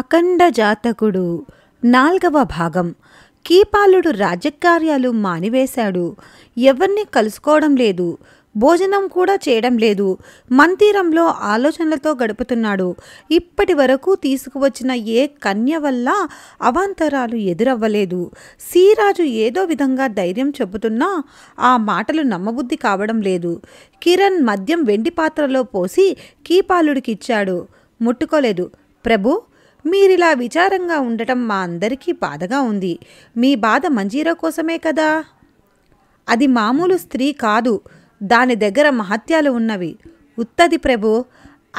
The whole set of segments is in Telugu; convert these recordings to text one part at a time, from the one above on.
అఖండ జాతకుడు నాల్గవ భాగం కీపాలుడు రాజకార్యాలు మానివేశాడు ఎవరిని కలుసుకోవడం లేదు భోజనం కూడా చేయడం లేదు మందిరంలో ఆలోచనలతో గడుపుతున్నాడు ఇప్పటి వరకు తీసుకువచ్చిన ఏ కన్య వల్ల అవాంతరాలు ఎదురవ్వలేదు సీరాజు ఏదో విధంగా ధైర్యం చెబుతున్నా ఆ మాటలు నమ్మబుద్ధి కావడం లేదు కిరణ్ మద్యం వెండి పాత్రలో పోసి కీపాలుడికిచ్చాడు ముట్టుకోలేదు ప్రభు మీరిలా విచారంగా ఉండటం మా అందరికీ బాధగా ఉంది మీ బాధ మంజీరా కోసమే కదా అది మామూలు స్త్రీ కాదు దాని దగ్గర మహత్యాలు ఉన్నవి ఉత్తది ప్రభు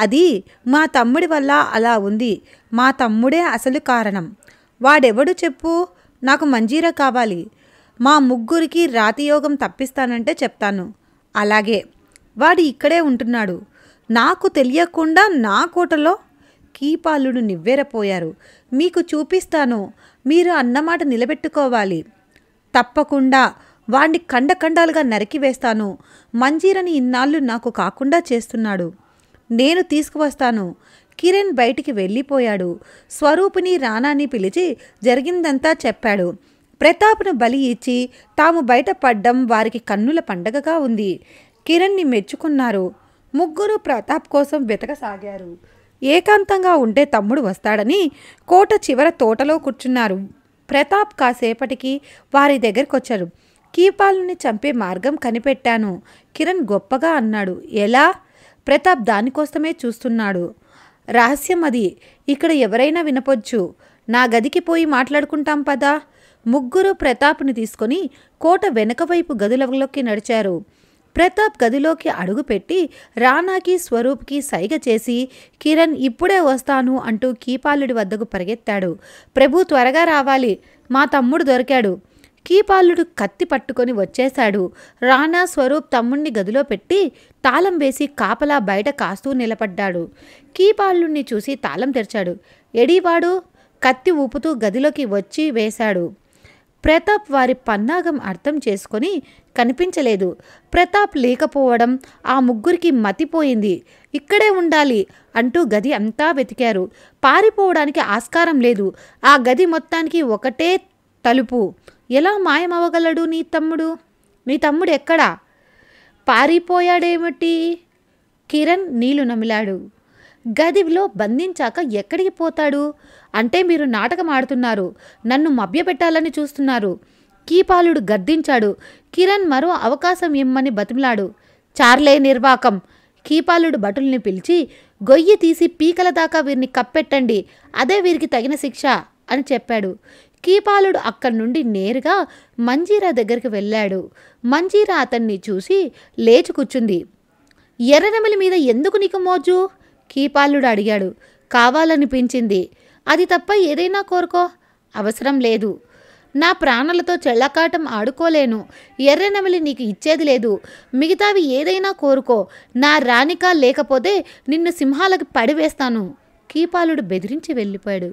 అది మా తమ్ముడి వల్ల అలా ఉంది మా తమ్ముడే అసలు కారణం వాడెవడు చెప్పు నాకు మంజీరా కావాలి మా ముగ్గురికి రాతియోగం తప్పిస్తానంటే చెప్తాను అలాగే వాడు ఇక్కడే ఉంటున్నాడు నాకు తెలియకుండా నా కోటలో కీపాలుడు నివ్వెరపోయారు మీకు చూపిస్తాను మీరు అన్నమాట నిలబెట్టుకోవాలి తప్పకుండా వాణ్ణి కండకండాలుగా నరికివేస్తాను మంజీరని ఇన్నాళ్ళు నాకు కాకుండా చేస్తున్నాడు నేను తీసుకువస్తాను కిరణ్ బయటికి వెళ్ళిపోయాడు స్వరూపిని రాణాని పిలిచి జరిగిందంతా చెప్పాడు ప్రతాప్ను బలి ఇచ్చి తాము బయటపడ్డం వారికి కన్నుల పండగగా ఉంది కిరణ్ని మెచ్చుకున్నారు ముగ్గురు ప్రతాప్ కోసం వెతకసాగారు ఏకాంతంగా ఉండే తమ్ముడు వస్తాడని కోట చివర తోటలో కూర్చున్నారు ప్రతాప్ కాసేపటికి వారి దగ్గరకొచ్చారు కీపాలుని కీపాలని చంపే మార్గం కనిపెట్టాను కిరణ్ గొప్పగా అన్నాడు ఎలా ప్రతాప్ దానికోసమే చూస్తున్నాడు రహస్యం అది ఇక్కడ ఎవరైనా వినపొచ్చు నా గదికి పోయి మాట్లాడుకుంటాం పదా ముగ్గురు ప్రతాప్ని తీసుకొని కోట వెనుకవైపు గదులలోకి నడిచారు ప్రతాప్ గదిలోకి అడుగుపెట్టి రానాకి స్వరూప్కి సైగ చేసి కిరణ్ ఇప్పుడే వస్తాను అంటూ కీపాలుడి వద్దకు పరిగెత్తాడు ప్రభు త్వరగా రావాలి మా తమ్ముడు దొరికాడు కీపాలుడు కత్తి పట్టుకొని వచ్చేశాడు రాణా స్వరూప్ తమ్ముణ్ణి గదిలో పెట్టి తాళం వేసి కాపలా బయట కాస్తూ నిలబడ్డాడు కీపాలుణ్ణి చూసి తాళం తెరిచాడు ఎడీవాడు కత్తి ఊపుతూ గదిలోకి వచ్చి వేశాడు ప్రతాప్ వారి పన్నాగం అర్థం చేసుకొని కనిపించలేదు ప్రతాప్ లేకపోవడం ఆ ముగ్గురికి మతిపోయింది ఇక్కడే ఉండాలి అంటూ గది అంతా వెతికారు పారిపోవడానికి ఆస్కారం లేదు ఆ గది మొత్తానికి ఒకటే తలుపు ఎలా మాయమవ్వగలడు నీ తమ్ముడు నీ తమ్ముడు ఎక్కడా పారిపోయాడేమిటి కిరణ్ నీళ్లు నమిలాడు గదిలో బంధించాక ఎక్కడికి పోతాడు అంటే మీరు నాటకం ఆడుతున్నారు నన్ను మభ్యపెట్టాలని చూస్తున్నారు కీపాలుడు గద్దించాడు కిరణ్ మరో అవకాశం ఇమ్మని బతిమిలాడు చార్లే నిర్వాకం కీపాలుడు భటుల్ని పిలిచి గొయ్యి తీసి పీకల దాకా వీరిని కప్పెట్టండి అదే వీరికి తగిన శిక్ష అని చెప్పాడు కీపాలుడు అక్కడి నుండి నేరుగా మంజీరా దగ్గరికి వెళ్ళాడు మంజీరా అతన్ని చూసి లేచి కూర్చుంది ఎర్రనెమలి మీద ఎందుకు నీకు మోజు కీపాలుడు అడిగాడు కావాలనిపించింది అది తప్ప ఏదైనా కోరుకో అవసరం లేదు నా ప్రాణాలతో చెళ్ళకాటం ఆడుకోలేను ఎర్రనమిలి నీకు ఇచ్చేది లేదు మిగతావి ఏదైనా కోరుకో నా రాణిక లేకపోతే నిన్ను సింహాలకు పడివేస్తాను కీపాలుడు బెదిరించి వెళ్ళిపోయాడు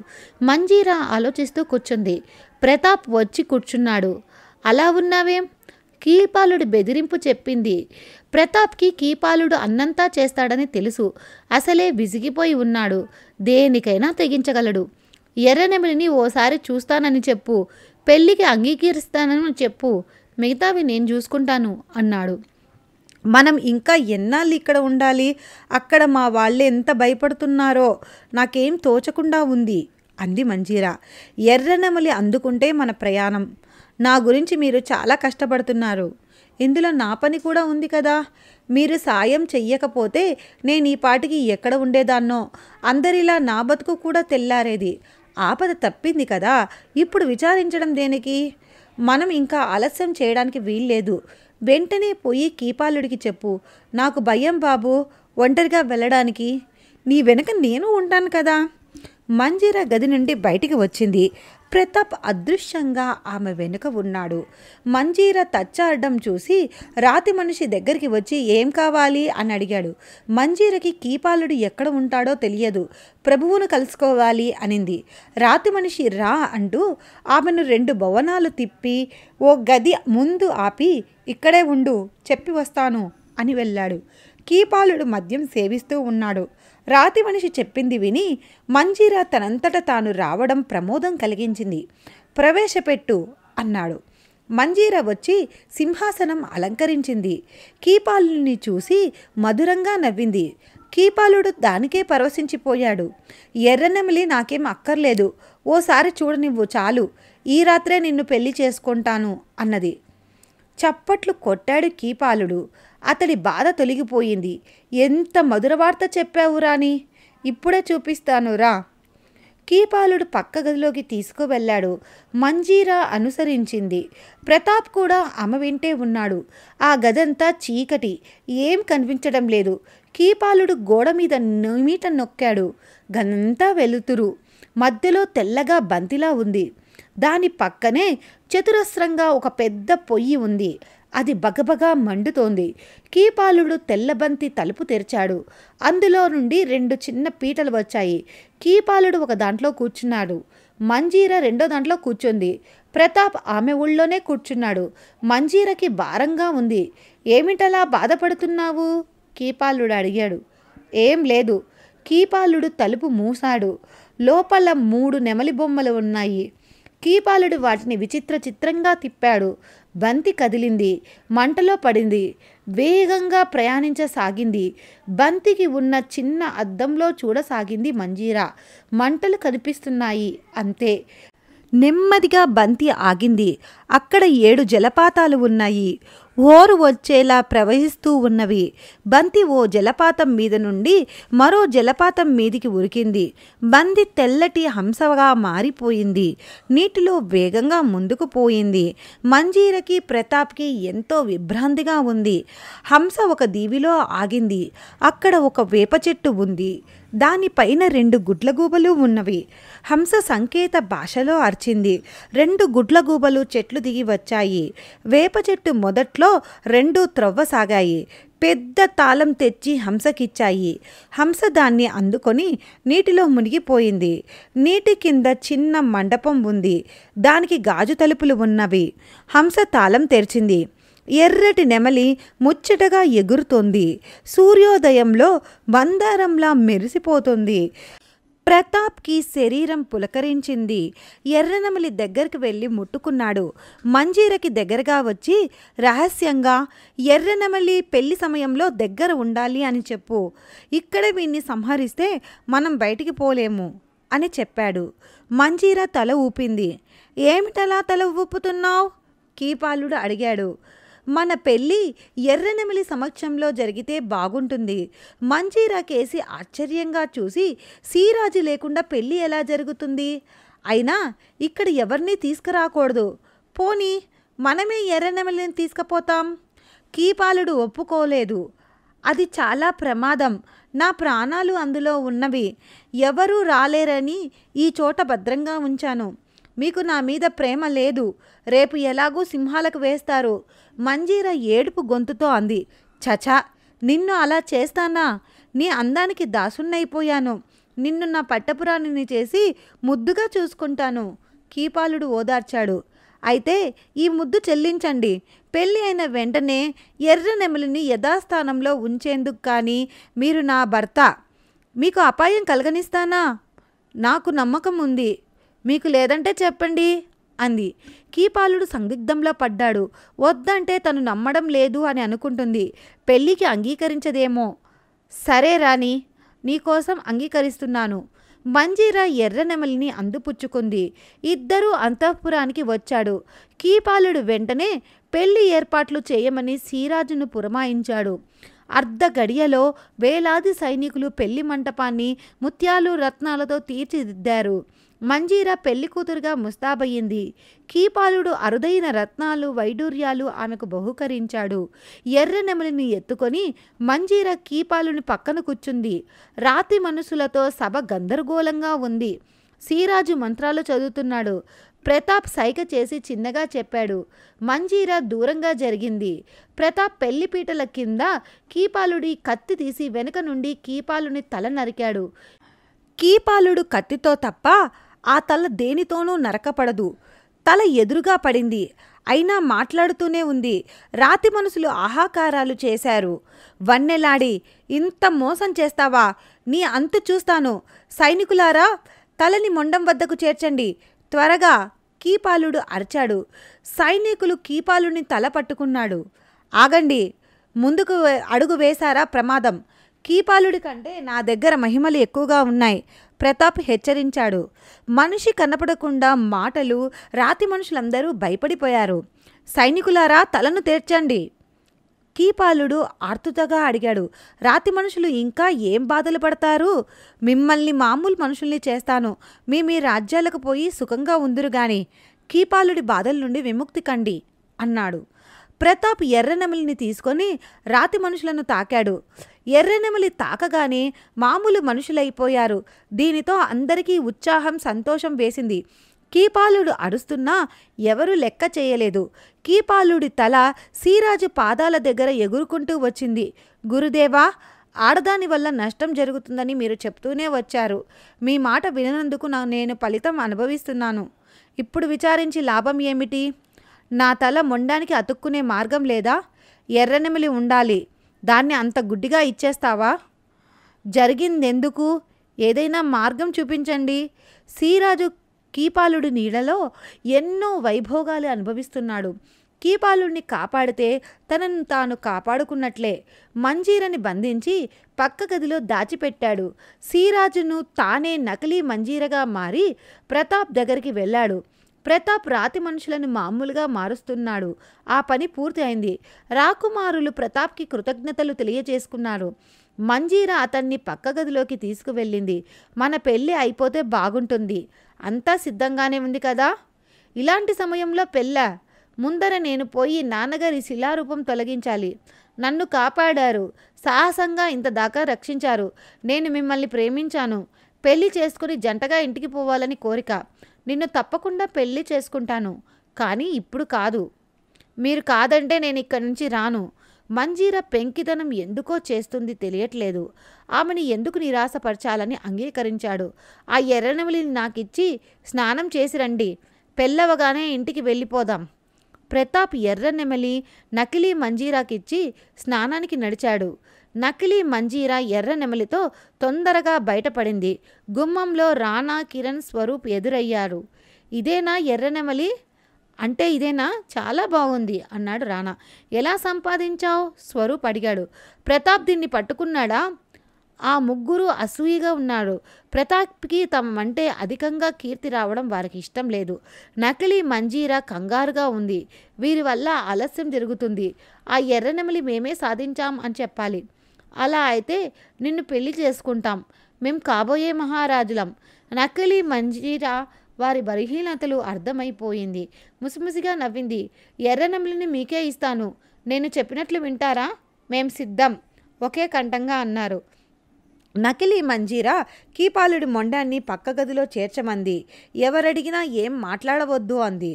మంజీరా ఆలోచిస్తూ కూర్చుంది ప్రతాప్ వచ్చి కూర్చున్నాడు అలా ఉన్నావేం కీపాలుడు బెదిరింపు చెప్పింది ప్రతాప్కి కీపాలుడు అన్నంతా చేస్తాడని తెలుసు అసలే విసిగిపోయి ఉన్నాడు దేనికైనా తెగించగలడు ఎర్రనెమిలిని ఓసారి చూస్తానని చెప్పు పెళ్ళికి అంగీకరిస్తానని చెప్పు మిగతావి నేను చూసుకుంటాను అన్నాడు మనం ఇంకా ఎన్నాళ్ళు ఇక్కడ ఉండాలి అక్కడ మా వాళ్ళు ఎంత భయపడుతున్నారో నాకేం తోచకుండా ఉంది అంది మంజీరా ఎర్రనమలి అందుకుంటే మన ప్రయాణం నా గురించి మీరు చాలా కష్టపడుతున్నారు ఇందులో నా పని కూడా ఉంది కదా మీరు సాయం చెయ్యకపోతే నేను ఈ పాటికి ఎక్కడ ఉండేదాన్నో అందరిలా నా బతుకు కూడా తెల్లారేది ఆపద తప్పింది కదా ఇప్పుడు విచారించడం దేనికి మనం ఇంకా ఆలస్యం చేయడానికి వీల్లేదు వెంటనే పోయి కీపాలుడికి చెప్పు నాకు భయం బాబు ఒంటరిగా వెళ్ళడానికి నీ వెనక నేను ఉంటాను కదా మంజీరా గది నుండి బయటికి వచ్చింది ప్రతాప్ అదృశ్యంగా ఆమె వెనుక ఉన్నాడు మంజీర తచ్చాడడం చూసి రాతి మనిషి దగ్గరికి వచ్చి ఏం కావాలి అని అడిగాడు మంజీరకి కీపాలుడు ఎక్కడ ఉంటాడో తెలియదు ప్రభువును కలుసుకోవాలి అనింది రాతి మనిషి రా అంటూ ఆమెను రెండు భవనాలు తిప్పి ఓ గది ముందు ఆపి ఇక్కడే ఉండు చెప్పి వస్తాను అని వెళ్ళాడు కీపాలుడు మద్యం సేవిస్తూ ఉన్నాడు రాతి మనిషి చెప్పింది విని మంజీరా తనంతట తాను రావడం ప్రమోదం కలిగించింది ప్రవేశపెట్టు అన్నాడు మంజీర వచ్చి సింహాసనం అలంకరించింది కీపాలుని చూసి మధురంగా నవ్వింది కీపాలుడు దానికే పరవశించిపోయాడు ఎర్రనెమిలి నాకేం అక్కర్లేదు ఓసారి చూడనివ్వు చాలు ఈ రాత్రే నిన్ను పెళ్లి చేసుకుంటాను అన్నది చప్పట్లు కొట్టాడు కీపాలుడు అతడి బాధ తొలగిపోయింది ఎంత మధురవార్త చెప్పావు రాని ఇప్పుడే చూపిస్తాను రా కీపాలుడు పక్క గదిలోకి తీసుకువెళ్ళాడు మంజీరా అనుసరించింది ప్రతాప్ కూడా ఆమె వింటే ఉన్నాడు ఆ గదంతా చీకటి ఏం కనిపించడం లేదు కీపాలుడు గోడ మీద నిమిట నొక్కాడు గదంతా వెలుతురు మధ్యలో తెల్లగా బంతిలా ఉంది దాని పక్కనే చతురస్రంగా ఒక పెద్ద పొయ్యి ఉంది అది బగబగా మండుతోంది కీపాలుడు తెల్లబంతి తలుపు తెరిచాడు అందులో నుండి రెండు చిన్న పీటలు వచ్చాయి కీపాలుడు ఒక దాంట్లో కూర్చున్నాడు మంజీర రెండో దాంట్లో కూర్చుంది ప్రతాప్ ఆమె ఊళ్ళోనే కూర్చున్నాడు మంజీరకి భారంగా ఉంది ఏమిటలా బాధపడుతున్నావు కీపాలుడు అడిగాడు ఏం లేదు కీపాలుడు తలుపు మూసాడు లోపల మూడు నెమలి బొమ్మలు ఉన్నాయి కీపాలుడు వాటిని విచిత్ర చిత్రంగా తిప్పాడు బంతి కదిలింది మంటలో పడింది వేగంగా ప్రయాణించసాగింది బంతికి ఉన్న చిన్న అద్దంలో చూడసాగింది మంజీరా మంటలు కనిపిస్తున్నాయి అంతే నెమ్మదిగా బంతి ఆగింది అక్కడ ఏడు జలపాతాలు ఉన్నాయి ఓరు వచ్చేలా ప్రవహిస్తూ ఉన్నవి బంతి ఓ జలపాతం మీద నుండి మరో జలపాతం మీదికి ఉరికింది బంతి తెల్లటి హంసగా మారిపోయింది నీటిలో వేగంగా ముందుకు పోయింది మంజీరకి ప్రతాప్కి ఎంతో విభ్రాంతిగా ఉంది హంస ఒక దీవిలో ఆగింది అక్కడ ఒక వేప చెట్టు ఉంది దానిపైన రెండు గుడ్లగూబలు ఉన్నవి హంస సంకేత భాషలో అర్చింది రెండు గుడ్లగూబలు చెట్లు దిగి వచ్చాయి వేప చెట్టు మొదట్లో రెండు త్రవ్వసాగాయి పెద్ద తాళం తెచ్చి హంసకిచ్చాయి హంస దాన్ని అందుకొని నీటిలో మునిగిపోయింది నీటి కింద చిన్న మండపం ఉంది దానికి గాజు తలుపులు ఉన్నవి హంస తాళం తెరిచింది ఎర్రటి నెమలి ముచ్చటగా ఎగురుతోంది సూర్యోదయంలో బందారంలా మెరిసిపోతుంది ప్రతాప్కి శరీరం పులకరించింది ఎర్రనమలి దగ్గరికి వెళ్ళి ముట్టుకున్నాడు మంజీరకి దగ్గరగా వచ్చి రహస్యంగా ఎర్రనమలి పెళ్లి సమయంలో దగ్గర ఉండాలి అని చెప్పు ఇక్కడ వీన్ని సంహరిస్తే మనం బయటికి పోలేము అని చెప్పాడు మంజీర తల ఊపింది ఏమిటలా తల ఊపుతున్నావు కీపాలుడు అడిగాడు మన పెళ్ళి ఎర్రనమిలి సమక్షంలో జరిగితే బాగుంటుంది మంజీరా కేసి ఆశ్చర్యంగా చూసి సీరాజు లేకుండా పెళ్ళి ఎలా జరుగుతుంది అయినా ఇక్కడ ఎవరిని తీసుకురాకూడదు పోనీ మనమే ఎర్రనమిలిని తీసుకుపోతాం కీపాలుడు ఒప్పుకోలేదు అది చాలా ప్రమాదం నా ప్రాణాలు అందులో ఉన్నవి ఎవరూ రాలేరని ఈ చోట భద్రంగా ఉంచాను మీకు నా మీద ప్రేమ లేదు రేపు ఎలాగూ సింహాలకు వేస్తారు మంజీర ఏడుపు గొంతుతో అంది చచా నిన్ను అలా చేస్తానా నీ అందానికి దాసున్నైపోయాను నిన్ను నా పట్టపురాణిని చేసి ముద్దుగా చూసుకుంటాను కీపాలుడు ఓదార్చాడు అయితే ఈ ముద్దు చెల్లించండి పెళ్ళి అయిన వెంటనే ఎర్ర నెమలిని యథాస్థానంలో ఉంచేందుకు కానీ మీరు నా భర్త మీకు అపాయం కలగనిస్తానా నాకు నమ్మకం ఉంది మీకు లేదంటే చెప్పండి అంది కీపాలుడు సందిగ్ధంలో పడ్డాడు వద్దంటే తను నమ్మడం లేదు అని అనుకుంటుంది పెళ్ళికి అంగీకరించదేమో సరే రాణి నీకోసం అంగీకరిస్తున్నాను మంజీరా ఎర్రనెమలిని అందుపుచ్చుకుంది ఇద్దరూ అంతఃపురానికి వచ్చాడు కీపాలుడు వెంటనే పెళ్లి ఏర్పాట్లు చేయమని సీరాజును పురమాయించాడు అర్ధ గడియలో వేలాది సైనికులు పెళ్లి మంటపాన్ని ముత్యాలు రత్నాలతో తీర్చిదిద్దారు మంజీరా పెళ్లి కూతురుగా ముస్తాబయ్యింది కీపాలుడు అరుదైన రత్నాలు వైడూర్యాలు ఆమెకు బహుకరించాడు ఎర్ర నెమలిని ఎత్తుకొని మంజీర కీపాలుని పక్కన కూర్చుంది రాతి మనసులతో సభ గందరగోళంగా ఉంది సీరాజు మంత్రాలు చదువుతున్నాడు ప్రతాప్ సైక చేసి చిన్నగా చెప్పాడు మంజీరా దూరంగా జరిగింది ప్రతాప్ పెళ్లిపీటల కింద కీపాలుడి కత్తి తీసి వెనుక నుండి కీపాలుని తల నరికాడు కీపాలుడు కత్తితో తప్ప ఆ తల దేనితోనూ నరకపడదు తల ఎదురుగా పడింది అయినా మాట్లాడుతూనే ఉంది రాతి మనసులు ఆహాకారాలు చేశారు వన్నెలాడి ఇంత మోసం చేస్తావా నీ అంతు చూస్తాను సైనికులారా తలని మొండం వద్దకు చేర్చండి త్వరగా కీపాలుడు అరిచాడు సైనికులు కీపాలుని తల పట్టుకున్నాడు ఆగండి ముందుకు అడుగు వేశారా ప్రమాదం కీపాలుడి కంటే నా దగ్గర మహిమలు ఎక్కువగా ఉన్నాయి ప్రతాప్ హెచ్చరించాడు మనిషి కనపడకుండా మాటలు రాతి మనుషులందరూ భయపడిపోయారు సైనికులారా తలను తెర్చండి కీపాలుడు ఆర్తుతగా అడిగాడు రాతి మనుషులు ఇంకా ఏం బాధలు పడతారు మిమ్మల్ని మామూలు మనుషుల్ని చేస్తాను మీ మీ రాజ్యాలకు పోయి సుఖంగా ఉందురు కీపాలుడి బాధల నుండి విముక్తి కండి అన్నాడు ప్రతాప్ ఎర్రనెమిలిని తీసుకొని రాతి మనుషులను తాకాడు ఎర్రనెమిలి తాకగానే మామూలు మనుషులైపోయారు దీనితో అందరికీ ఉత్సాహం సంతోషం వేసింది కీపాలుడు అరుస్తున్నా ఎవరూ లెక్క చేయలేదు కీపాలుడి తల సీరాజు పాదాల దగ్గర ఎగురుకుంటూ వచ్చింది గురుదేవా ఆడదాని వల్ల నష్టం జరుగుతుందని మీరు చెప్తూనే వచ్చారు మీ మాట విననందుకు నేను ఫలితం అనుభవిస్తున్నాను ఇప్పుడు విచారించి లాభం ఏమిటి నా తల మొండానికి అతుక్కునే మార్గం లేదా ఎర్రనెమిలి ఉండాలి దాన్ని అంత గుడ్డిగా ఇచ్చేస్తావా జరిగిందెందుకు ఏదైనా మార్గం చూపించండి సీరాజు కీపాలుడి నీడలో ఎన్నో వైభోగాలు అనుభవిస్తున్నాడు కీపాలుడిని కాపాడితే తనను తాను కాపాడుకున్నట్లే మంజీరని బంధించి పక్క గదిలో దాచిపెట్టాడు సీరాజును తానే నకిలీ మంజీరగా మారి ప్రతాప్ దగ్గరికి వెళ్ళాడు ప్రతాప్ రాతి మనుషులను మామూలుగా మారుస్తున్నాడు ఆ పని పూర్తి అయింది రాకుమారులు ప్రతాప్కి కృతజ్ఞతలు తెలియజేసుకున్నారు మంజీరా అతన్ని పక్క గదిలోకి తీసుకువెళ్ళింది మన పెళ్ళి అయిపోతే బాగుంటుంది అంతా సిద్ధంగానే ఉంది కదా ఇలాంటి సమయంలో పెళ్ళ ముందర నేను పోయి నాన్నగారి శిలారూపం తొలగించాలి నన్ను కాపాడారు సాహసంగా ఇంత దాకా రక్షించారు నేను మిమ్మల్ని ప్రేమించాను పెళ్లి చేసుకుని జంటగా ఇంటికి పోవాలని కోరిక నిన్ను తప్పకుండా పెళ్లి చేసుకుంటాను కానీ ఇప్పుడు కాదు మీరు కాదంటే నేను ఇక్కడి నుంచి రాను మంజీర పెంకితనం ఎందుకో చేస్తుంది తెలియట్లేదు ఆమెని ఎందుకు నిరాశపరచాలని అంగీకరించాడు ఆ నాకు నాకిచ్చి స్నానం చేసి రండి పెళ్ళవగానే ఇంటికి వెళ్ళిపోదాం ప్రతాప్ ఎర్రనెమలి నకిలీ మంజీరాకిచ్చి స్నానానికి నడిచాడు నకిలీ మంజీరా ఎర్ర నెమలితో తొందరగా బయటపడింది గుమ్మంలో రానా కిరణ్ స్వరూప్ ఎదురయ్యారు ఇదేనా ఎర్ర నెమలి అంటే ఇదేనా చాలా బాగుంది అన్నాడు రానా ఎలా సంపాదించావు స్వరూప్ అడిగాడు ప్రతాప్ దీన్ని పట్టుకున్నాడా ఆ ముగ్గురు అసూయిగా ఉన్నాడు ప్రతాప్కి తమ తమంటే అధికంగా కీర్తి రావడం వారికి ఇష్టం లేదు నకిలీ మంజీరా కంగారుగా ఉంది వీరి వల్ల ఆలస్యం జరుగుతుంది ఆ ఎర్రనెమిలి మేమే సాధించాం అని చెప్పాలి అలా అయితే నిన్ను పెళ్లి చేసుకుంటాం మేం కాబోయే మహారాజులం నకిలీ మంజీరా వారి బలహీనతలు అర్థమైపోయింది ముసిముసిగా నవ్వింది ఎర్ర నమ్ములని మీకే ఇస్తాను నేను చెప్పినట్లు వింటారా మేం సిద్ధం ఒకే కంఠంగా అన్నారు నకిలీ మంజీరా కీపాలుడి మొండాన్ని పక్క గదిలో చేర్చమంది ఎవరడిగినా ఏం మాట్లాడవద్దు అంది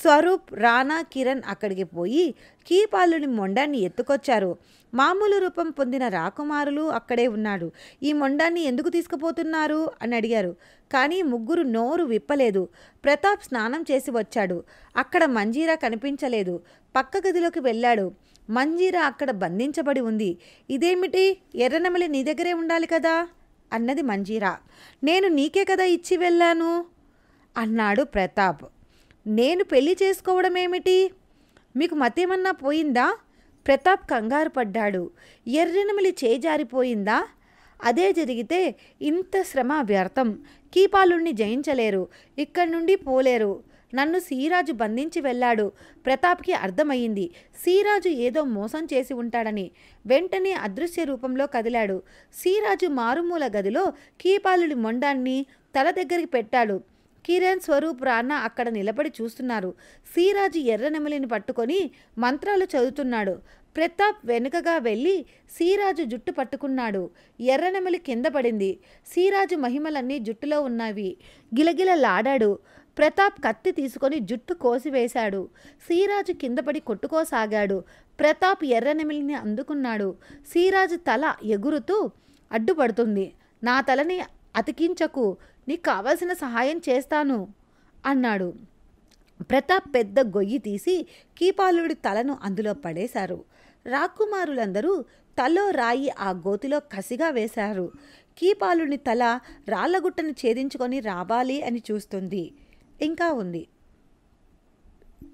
స్వరూప్ రానా కిరణ్ అక్కడికి పోయి కీపాలుని మొండాన్ని ఎత్తుకొచ్చారు మామూలు రూపం పొందిన రాకుమారులు అక్కడే ఉన్నాడు ఈ మొండాన్ని ఎందుకు తీసుకుపోతున్నారు అని అడిగారు కానీ ముగ్గురు నోరు విప్పలేదు ప్రతాప్ స్నానం చేసి వచ్చాడు అక్కడ మంజీరా కనిపించలేదు పక్క గదిలోకి వెళ్ళాడు మంజీరా అక్కడ బంధించబడి ఉంది ఇదేమిటి ఎర్రనమలి నీ దగ్గరే ఉండాలి కదా అన్నది మంజీరా నేను నీకే కదా ఇచ్చి వెళ్ళాను అన్నాడు ప్రతాప్ నేను పెళ్లి చేసుకోవడం ఏమిటి మీకు మతేమన్నా పోయిందా ప్రతాప్ కంగారు పడ్డాడు ఎర్రినమిలి చేజారిపోయిందా అదే జరిగితే ఇంత శ్రమ వ్యర్థం కీపాలుణ్ణి జయించలేరు ఇక్కడి నుండి పోలేరు నన్ను సీరాజు బంధించి వెళ్ళాడు ప్రతాప్కి అర్థమయ్యింది సీరాజు ఏదో మోసం చేసి ఉంటాడని వెంటనే అదృశ్య రూపంలో కదిలాడు సీరాజు మారుమూల గదిలో కీపాలుడి మొండాన్ని తల దగ్గరికి పెట్టాడు కిరణ్ స్వరూప్ రానా అక్కడ నిలబడి చూస్తున్నారు సీరాజు ఎర్రనెమలిని పట్టుకొని మంత్రాలు చదువుతున్నాడు ప్రతాప్ వెనుకగా వెళ్ళి సీరాజు జుట్టు పట్టుకున్నాడు ఎర్రనెమలి కింద పడింది సీరాజు మహిమలన్నీ జుట్టులో ఉన్నవి గిలగిలలాడాడు ప్రతాప్ కత్తి తీసుకొని జుట్టు కోసివేశాడు సీరాజు కిందపడి కొట్టుకోసాగాడు ప్రతాప్ ఎర్రనెమిలిని అందుకున్నాడు సీరాజు తల ఎగురుతూ అడ్డుపడుతుంది నా తలని అతికించకు నీకు కావలసిన సహాయం చేస్తాను అన్నాడు ప్రతాప్ పెద్ద గొయ్యి తీసి కీపాలుడి తలను అందులో పడేశారు రాకుమారులందరూ తలో రాయి ఆ గోతిలో కసిగా వేశారు కీపాలుని తల రాళ్లగుట్టను ఛేదించుకొని రావాలి అని చూస్తుంది ఇంకా ఉంది